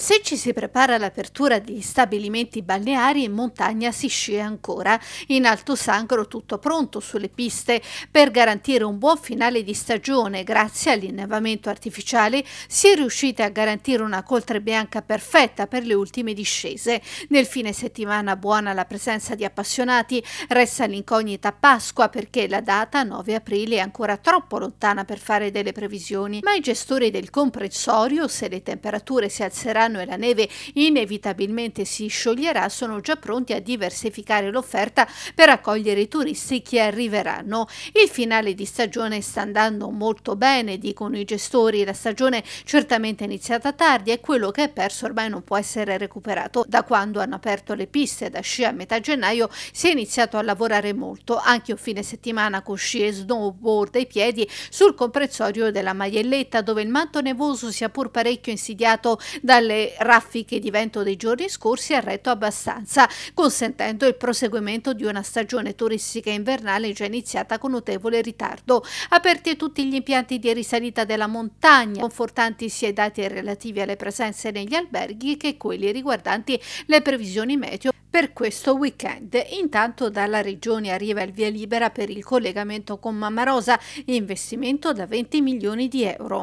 Se ci si prepara all'apertura degli stabilimenti balneari in montagna si scia ancora, in Alto Sangro tutto pronto sulle piste per garantire un buon finale di stagione grazie all'innevamento artificiale si è riusciti a garantire una coltre bianca perfetta per le ultime discese. Nel fine settimana buona la presenza di appassionati, resta l'incognita Pasqua perché la data 9 aprile è ancora troppo lontana per fare delle previsioni, ma i gestori del comprensorio se le temperature si alzeranno quest'anno e la neve inevitabilmente si scioglierà, sono già pronti a diversificare l'offerta per accogliere i turisti che arriveranno. Il finale di stagione sta andando molto bene, dicono i gestori. La stagione certamente è iniziata tardi e quello che è perso ormai non può essere recuperato. Da quando hanno aperto le piste da sci a metà gennaio si è iniziato a lavorare molto, anche un fine settimana con sci e snowboard ai piedi sul comprensorio della maglielletta dove il manto nevoso sia pur parecchio insidiato dalle raffiche di vento dei giorni scorsi ha retto abbastanza, consentendo il proseguimento di una stagione turistica invernale già iniziata con notevole ritardo. Aperti tutti gli impianti di risalita della montagna, confortanti sia i dati relativi alle presenze negli alberghi che quelli riguardanti le previsioni meteo per questo weekend. Intanto dalla regione arriva il via libera per il collegamento con Mamma Rosa, investimento da 20 milioni di euro.